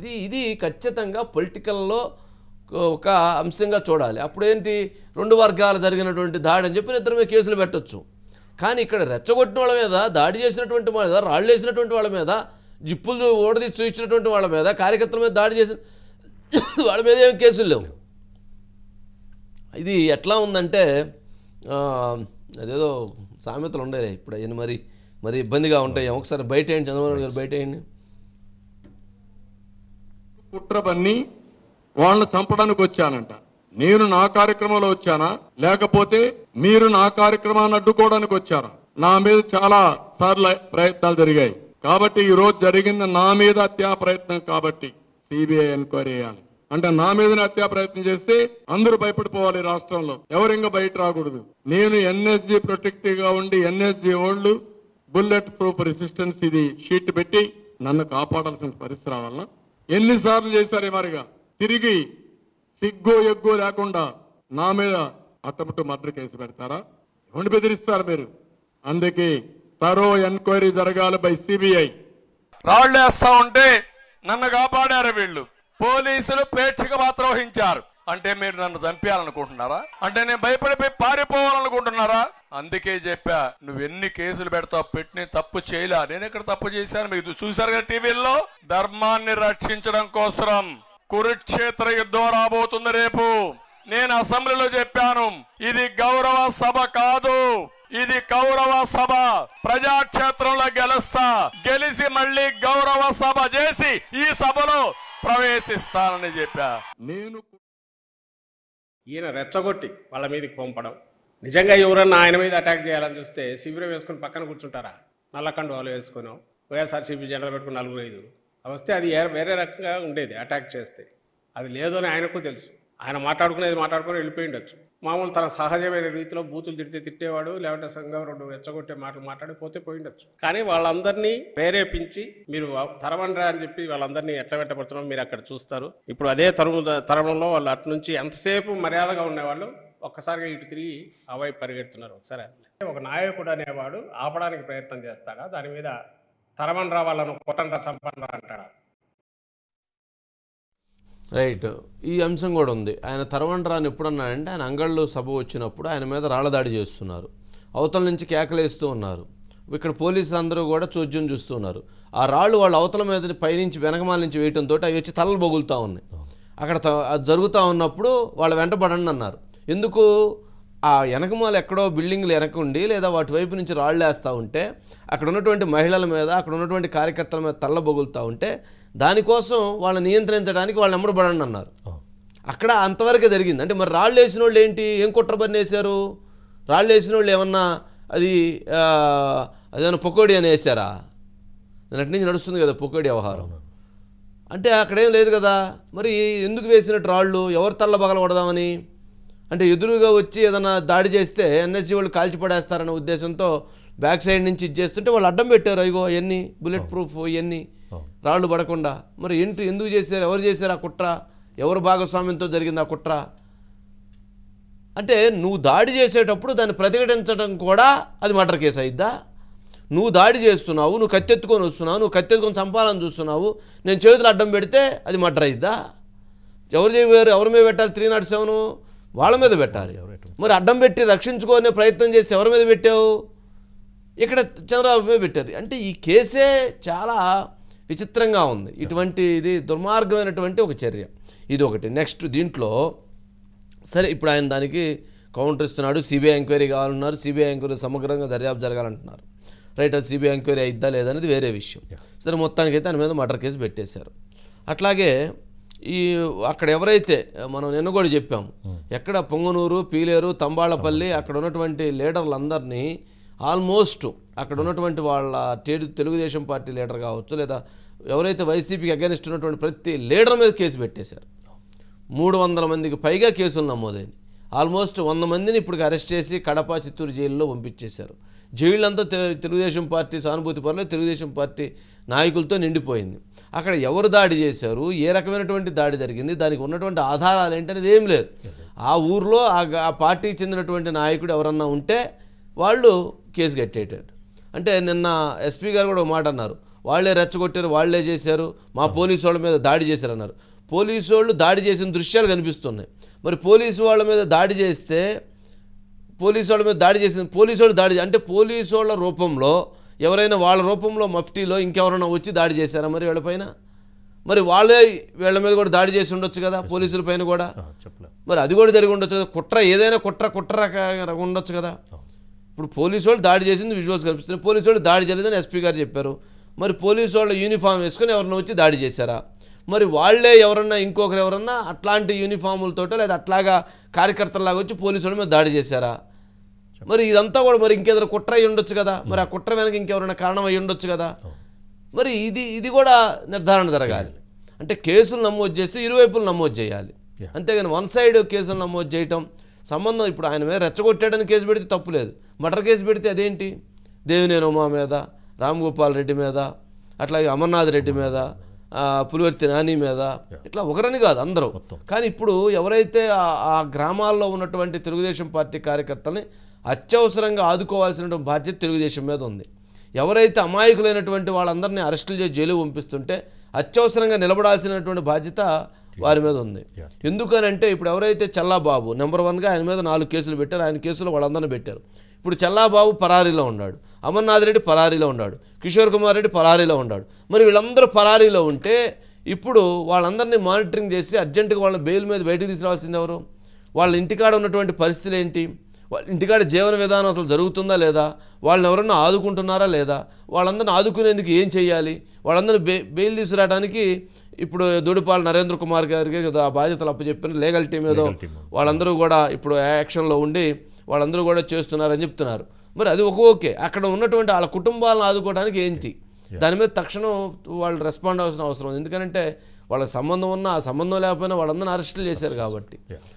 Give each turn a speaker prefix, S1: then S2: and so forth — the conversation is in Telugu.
S1: ఇది ఇది ఖచ్చితంగా పొలిటికల్లో ఒక అంశంగా చూడాలి అప్పుడు ఏంటి రెండు వర్గాలు జరిగినటువంటి దాడి అని చెప్పి ఇద్దరు కేసులు పెట్టచ్చు కానీ ఇక్కడ రెచ్చగొట్టిన వాళ్ళ మీద దాడి చేసినటువంటి వాళ్ళ మీద రాళ్ళు వేసినటువంటి వాళ్ళ మీద జిప్పులు ఓడది చూసినటువంటి వాళ్ళ మీద కార్యకర్తల మీద దాడి చేసిన వాళ్ళ మీద ఏమి కేసులు లేవు ఇది ఎట్లా ఉందంటే అదేదో సామెతలు ఉండేవి ఇప్పుడు అయిన మరి మరి ఇబ్బందిగా ఉంటాయి ఒకసారి బయట వేయండి చంద్రబాబు గారు బయట వేయండి కుట్ర బన్ని వాళ్ళని చంపడానికి వచ్చానంట నేను నా కార్యక్రమంలో
S2: వచ్చానా లేకపోతే మీరు నా కార్యక్రమాన్ని అడ్డుకోవడానికి వచ్చారా నా మీద చాలా సార్లు ప్రయత్నాలు జరిగాయి కాబట్టి ఈ రోజు జరిగింది నా మీద హత్యా ప్రయత్నం కాబట్టి సిబిఐ ఎంక్వైరీ చేయాలి అంటే నా మీదనే హత్యా ప్రయత్నం చేస్తే అందరూ భయపడిపోవాలి రాష్ట్రంలో ఎవరు ఇంకా బయట రాకూడదు నేను ఎన్ఎస్జి ప్రొటెక్టివ్ గా ఉండి ఎన్ఎస్జి వాళ్ళు బుల్లెట్ ప్రూఫ్ రెసిస్టెన్స్ ఇది షీట్ పెట్టి నన్ను కాపాడాల్సిన పరిస్థితి రావాలన్నా ఎన్నిసార్లు చేశారే మరిగా తిరిగి సిగ్గు ఎగ్గో లేకుండా నా మీద అత్తమటు మర్డర్ కేసు పెడతారా ఎవరిని బెదిరిస్తారు మీరు అందుకే తరో ఎంక్వైరీ జరగాలి బై సిబిఐ రాళ్ళు వేస్తా ఉంటే నన్ను కాపాడారు వీళ్ళు పోలీసులు ప్రేక్షక పాత్ర వహించారు అంటే మీరు నన్ను చంపేయాలనుకుంటున్నారా అంటే నేను భయపడిపోయి పారిపోవాలనుకుంటున్నారా అందుకే చెప్పా నువ్వెన్ని కేసులు పెడతావు పెట్టిన తప్పు చేయలే నేను ఎక్కడ తప్పు చేశాను మీకు చూశారు కదా టీవీల్లో ధర్మాన్ని రక్షించడం కోసం కురుక్షేత్ర యుద్ధం రాబోతుంది రేపు నేను అసెంబ్లీలో చెప్పాను ఇది గౌరవ సభ కాదు ఇది గౌరవ సభ ప్రజాక్షేత్రంలో గెలుస్తా గెలిచి మళ్ళీ గౌరవ సభ చేసి ఈ సభలో ప్రవేశిస్తానని చెప్పా నేను ఈయన రెచ్చగొట్టి
S3: వాళ్ళ మీదకి పంపడం నిజంగా ఎవరన్నా ఆయన మీద అటాక్ చేయాలని చూస్తే శిబిరం వేసుకుని పక్కన కూర్చుంటారా నల్లకండు వాళ్ళు వేసుకుని వైఎస్ఆర్సీపీ జనరల్ పెట్టుకుని నలుగురు ఐదు వస్తే అది వేరే రకంగా ఉండేది అటాక్ చేస్తే అది లేదని ఆయనకు తెలుసు ఆయన మాట్లాడుకునేది మాట్లాడుకొని వెళ్ళిపోయి ఉండొచ్చు మామూలు తన సహజమైన రీతిలో బూతులు తిడితే తిట్టేవాడు లేకుంటే సంఘం రెండు వెచ్చగొట్టే మాటలు మాట్లాడిపోతే పోతే పోయిండొచ్చు కానీ వాళ్ళందరినీ ప్రేరేపించి మీరు తరమండ్రా అని చెప్పి వాళ్ళందరినీ ఎట్లా వెంటబడుతున్నాం మీరు అక్కడ చూస్తారు ఇప్పుడు అదే తరుము తరుణంలో వాళ్ళు అటు నుంచి ఎంతసేపు మర్యాదగా ఉండేవాళ్ళు ఒక్కసారిగా ఇటు తిరిగి అవైపు పరిగెడుతున్నారు ఒకసారి ఒక నాయకుడు అనేవాడు ఆపడానికి ప్రయత్నం చేస్తాడా దాని మీద తరమండ్రా వాళ్ళను కొట్టండ్రా చంపండ్రా అంటాడా
S1: రైట్ ఈ అంశం కూడా ఉంది ఆయన తరవండ్రాని ఎప్పుడన్నాడంటే ఆయన అంగళ్ళు సభ వచ్చినప్పుడు ఆయన మీద రాళ్ళదాడి చేస్తున్నారు అవతల నుంచి కేకలేస్తూ ఉన్నారు ఇక్కడ పోలీసులు అందరూ కూడా చోద్యం చూస్తున్నారు ఆ రాళ్ళు వాళ్ళ అవతల మీద పైనుంచి వెనకమాల నుంచి వేయటంతో అవి వచ్చి తలలు బొగులుతూ ఉన్నాయి అక్కడ జరుగుతూ ఉన్నప్పుడు వాళ్ళు వెంటబడండి అన్నారు ఎందుకు ఆ వెనకమాల ఎక్కడో బిల్డింగ్లు వెనకుండి లేదా వాటి వైపు నుంచి రాళ్ళు వేస్తూ ఉంటే అక్కడ ఉన్నటువంటి మహిళల మీద అక్కడ ఉన్నటువంటి కార్యకర్తల మీద తల్ల బొగులుతూ ఉంటే దానికోసం వాళ్ళని నియంత్రించడానికి వాళ్ళు ఎమ్మడబడండి అన్నారు అక్కడ అంతవరకే జరిగింది అంటే మరి రాళ్ళు వేసిన వాళ్ళు ఏంటి ఏం కుట్ర పని వేశారు రాళ్ళు వేసిన వాళ్ళు ఏమన్నా అది అదేమన్నా పొకోడి అని వేసారా నటి నుంచి నడుస్తుంది కదా పొకోడి వ్యవహారం అంటే అక్కడేం లేదు కదా మరి ఎందుకు వేసినట్టు రాళ్ళు ఎవరు తల్ల బగల కొడదామని అంటే ఎదురుగా వచ్చి ఏదైనా దాడి చేస్తే ఎన్ఎస్జీ వాళ్ళు కాల్చిపడేస్తారనే ఉద్దేశంతో బ్యాక్ సైడ్ నుంచి ఇచ్చేస్తుంటే వాళ్ళు అడ్డం పెట్టారు అయ్యో ఎన్ని బుల్లెట్ ప్రూఫ్ ఇవన్నీ రాళ్ళు పడకుండా మరి ఏంటి ఎందుకు చేశారు ఎవరు చేశారు ఆ కుట్ర ఎవరు భాగస్వామ్యంతో జరిగింది ఆ కుట్ర అంటే నువ్వు దాడి చేసేటప్పుడు దాన్ని ప్రతిఘటించడం కూడా అది మర్డర్ కేసు అయిద్దా నువ్వు దాడి చేస్తున్నావు నువ్వు కత్తెత్తుకొని వస్తున్నావు నువ్వు కత్తెత్తుకొని చంపాలని చూస్తున్నావు నేను చేతులు అడ్డం పెడితే అది మర్డర్ అయిద్దా ఎవరు చేయరు ఎవరి మీద పెట్టాలి త్రీ నాట్ సెవెన్ వాళ్ళ మీద పెట్టాలి మరి అడ్డం పెట్టి రక్షించుకోనే ప్రయత్నం చేస్తే ఎవరి మీద పెట్టావు ఇక్కడ చంద్రబాబు మీద పెట్టారు అంటే ఈ కేసే చాలా విచిత్రంగా ఉంది ఇటువంటి ఇది దుర్మార్గమైనటువంటి ఒక చర్య ఇది ఒకటి నెక్స్ట్ దీంట్లో సరే ఇప్పుడు ఆయన దానికి కౌంటర్ ఇస్తున్నాడు సిబిఐ ఎంక్వైరీ కావాలన్నారు సిబిఐ ఎంక్వైరీ సమగ్రంగా దర్యాప్తు జరగాలంటున్నారు రైట్ అది సిబిఐ ఎంక్వైరీ అయిద్దా లేదనేది వేరే విషయం సరే మొత్తానికి దాని మీద మర్డర్ కేసు పెట్టేశారు అట్లాగే ఈ అక్కడ ఎవరైతే మనం నిన్న కూడా చెప్పాము hmm. ఎక్కడ పొంగనూరు పీలేరు తంబాళపల్లి అక్కడ ఉన్నటువంటి లీడర్లందరినీ ఆల్మోస్ట్ అక్కడ ఉన్నటువంటి వాళ్ళ టేడు తెలుగుదేశం పార్టీ లీడర్ కావచ్చు లేదా ఎవరైతే వైసీపీకి అగెనిస్ట్ ఉన్నటువంటి ప్రతి లీడర్ మీద కేసు పెట్టేశారు మూడు వందల మందికి పైగా కేసులు నమోదైంది ఆల్మోస్ట్ వంద మందిని ఇప్పటికి అరెస్ట్ చేసి కడప చిత్తూరు జైల్లో పంపించేశారు జైళ్ళంతా తెలుగుదేశం పార్టీ సానుభూతి పరులే తెలుగుదేశం పార్టీ నాయకులతో నిండిపోయింది అక్కడ ఎవరు దాడి చేశారు ఏ రకమైనటువంటి దాడి జరిగింది దానికి ఉన్నటువంటి ఆధారాలు ఏంటనేది ఏం లేదు ఆ ఊర్లో ఆ పార్టీకి చెందినటువంటి నాయకుడు ఎవరన్నా ఉంటే వాళ్ళు కేసు కట్టేటారు అంటే నిన్న ఎస్పీ గారు కూడా ఒక మాట అన్నారు వాళ్లే రెచ్చగొట్టారు వాళ్లే చేశారు మా పోలీసు వాళ్ళ మీద దాడి చేశారు అన్నారు పోలీసు వాళ్ళు దాడి చేసిన దృశ్యాలు కనిపిస్తున్నాయి మరి పోలీసు వాళ్ళ మీద దాడి చేస్తే పోలీసు వాళ్ళ మీద దాడి చేసింది పోలీసు వాళ్ళు దాడి అంటే పోలీసు వాళ్ళ రూపంలో ఎవరైనా వాళ్ళ రూపంలో మఫ్టీలో ఇంకెవరైనా వచ్చి దాడి చేశారా మరి వీళ్ళపైన మరి వాళ్ళే వీళ్ళ మీద కూడా దాడి చేసి ఉండొచ్చు కదా పోలీసుల పైన కూడా మరి అది కూడా జరిగి ఉండొచ్చు కదా కుట్ర ఏదైనా కుట్ర కుట్ర ఉండొచ్చు కదా ఇప్పుడు పోలీసు వాళ్ళు దాడి చేసింది విజువల్స్ కల్పిస్తుంది పోలీసు వాళ్ళు దాడి చేయలేదని ఎస్పీ గారు చెప్పారు మరి పోలీసు వాళ్ళు యూనిఫామ్ వేసుకొని ఎవరన్నా వచ్చి దాడి చేశారా మరి వాళ్లే ఎవరన్నా ఇంకొకరు ఎవరన్నా అట్లాంటి యూనిఫాములతో లేదా అట్లాగా కార్యకర్తలాగా వచ్చి పోలీసు వాళ్ళ మీద దాడి చేశారా మరి ఇదంతా కూడా మరి ఇంకేదో కుట్ర అయి ఉండొచ్చు కదా మరి ఆ కుట్ర వెనక ఇంకెవరైనా కారణం అయి ఉండొచ్చు కదా మరి ఇది ఇది కూడా నిర్ధారణ జరగాలి అంటే కేసులు నమోదు చేస్తే ఇరువైపులు నమోదు చేయాలి అంతేగాని వన్ సైడ్ కేసులు నమోదు చేయటం సంబంధం ఇప్పుడు ఆయన మీద రెచ్చగొట్టాడని కేసు పెడితే తప్పు లేదు మటర్ కేసు పెడితే అదేంటి దేవినేని ఉమా మీద రామ్ గోపాల్ రెడ్డి మీద అట్లాగే అమర్నాథ్ రెడ్డి మీద పులివర్తి నాని మీద ఇట్లా ఒకరని కాదు అందరూ కానీ ఇప్పుడు ఎవరైతే ఆ గ్రామాల్లో ఉన్నటువంటి తెలుగుదేశం పార్టీ కార్యకర్తల్ని అత్యవసరంగా ఆదుకోవాల్సిన బాధ్యత తెలుగుదేశం మీద ఉంది ఎవరైతే అమాయకులైనటువంటి వాళ్ళందరినీ అరెస్టులు చేసి జైలు పంపిస్తుంటే అత్యవసరంగా నిలబడాల్సినటువంటి బాధ్యత వారి మీద ఉంది ఎందుకనంటే ఇప్పుడు ఎవరైతే చల్లాబాబు నెంబర్ వన్గా ఆయన మీద నాలుగు కేసులు పెట్టారు ఆయన కేసులు వాళ్ళందరినీ పెట్టారు ఇప్పుడు చల్లాబాబు పరారీలో ఉన్నాడు అమర్నాథ్ రెడ్డి పరారీలో ఉన్నాడు కిషోర్ కుమార్ రెడ్డి పరారీలో ఉన్నాడు మరి వీళ్ళందరూ పరారీలో ఉంటే ఇప్పుడు వాళ్ళందరినీ మానిటరింగ్ చేసి అర్జెంటుగా వాళ్ళని బెయిల్ మీద బయటకు తీసుకురావాల్సింది ఎవరు వాళ్ళ ఇంటికాడ ఉన్నటువంటి పరిస్థితులు ఏంటి ఇంటికాడ జీవన విధానం అసలు జరుగుతుందా లేదా వాళ్ళని ఎవరన్నా ఆదుకుంటున్నారా లేదా వాళ్ళందరిని ఆదుకునేందుకు ఏం చేయాలి వాళ్ళందరినీ బె బెయిల్ తీసుకురావడానికి ఇప్పుడు దూడిపాల నరేంద్ర కుమార్ గారికి ఆ బాధ్యతలు అప్పచెప్పిన లీగల్ టీం ఏదో వాళ్ళందరూ కూడా ఇప్పుడు యాక్షన్లో ఉండి వాళ్ళందరూ కూడా చేస్తున్నారని చెప్తున్నారు మరి అది ఒక ఓకే అక్కడ ఉన్నటువంటి వాళ్ళ కుటుంబాలను ఆదుకోవడానికి ఏంటి దాని మీద తక్షణం వాళ్ళు రెస్పాండ్ అవ్వాల్సిన అవసరం ఉంది ఎందుకంటే వాళ్ళ సంబంధం ఉన్నా ఆ సంబంధం లేకపోయినా వాళ్ళందరినీ అరెస్టులు చేశారు కాబట్టి